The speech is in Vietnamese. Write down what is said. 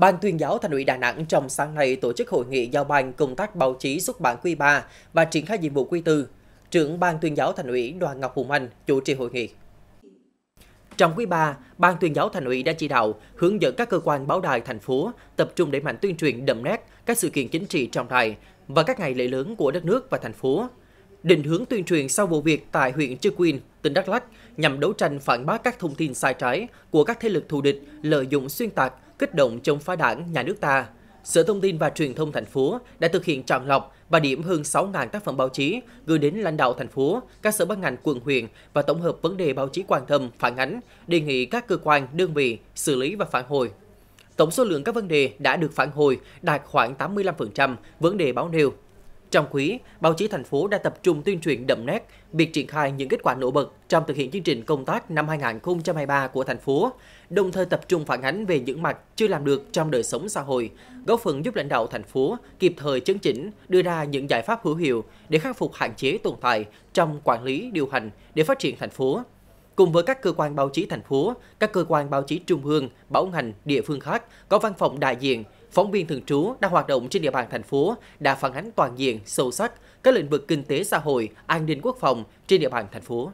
Ban tuyên giáo Thành ủy Đà Nẵng trong sáng nay tổ chức hội nghị giao ban công tác báo chí xuất bản quy 3 và triển khai nhiệm vụ quy 4. Trưởng Ban tuyên giáo Thành ủy Đoàn Ngọc Hùng Anh chủ trì hội nghị. Trong quý 3, Ban tuyên giáo Thành ủy đã chỉ đạo hướng dẫn các cơ quan báo đài thành phố tập trung đẩy mạnh tuyên truyền đậm nét các sự kiện chính trị trọng đại và các ngày lễ lớn của đất nước và thành phố, định hướng tuyên truyền sau vụ việc tại huyện Chư Quynh, tỉnh Đắk Lắk nhằm đấu tranh phản bác các thông tin sai trái của các thế lực thù địch lợi dụng xuyên tạc, kích động chống phá đảng, nhà nước ta. Sở Thông tin và Truyền thông thành phố đã thực hiện chọn lọc và điểm hơn 6.000 tác phẩm báo chí gửi đến lãnh đạo thành phố, các sở ban ngành quận huyện và tổng hợp vấn đề báo chí quan tâm, phản ánh, đề nghị các cơ quan, đơn vị xử lý và phản hồi. Tổng số lượng các vấn đề đã được phản hồi đạt khoảng 85% vấn đề báo nêu trong quý, báo chí thành phố đã tập trung tuyên truyền đậm nét việc triển khai những kết quả nổi bật trong thực hiện chương trình công tác năm 2023 của thành phố, đồng thời tập trung phản ánh về những mặt chưa làm được trong đời sống xã hội, góp phần giúp lãnh đạo thành phố kịp thời chấn chỉnh, đưa ra những giải pháp hữu hiệu để khắc phục hạn chế tồn tại trong quản lý, điều hành để phát triển thành phố. Cùng với các cơ quan báo chí thành phố, các cơ quan báo chí trung ương, bảo ngành, địa phương khác có văn phòng đại diện phóng viên thường trú đang hoạt động trên địa bàn thành phố đã phản ánh toàn diện, sâu sắc các lĩnh vực kinh tế xã hội, an ninh quốc phòng trên địa bàn thành phố.